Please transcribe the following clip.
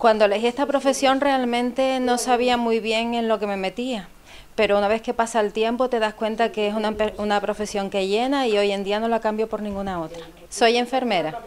Cuando elegí esta profesión realmente no sabía muy bien en lo que me metía, pero una vez que pasa el tiempo te das cuenta que es una, una profesión que llena y hoy en día no la cambio por ninguna otra. Soy enfermera.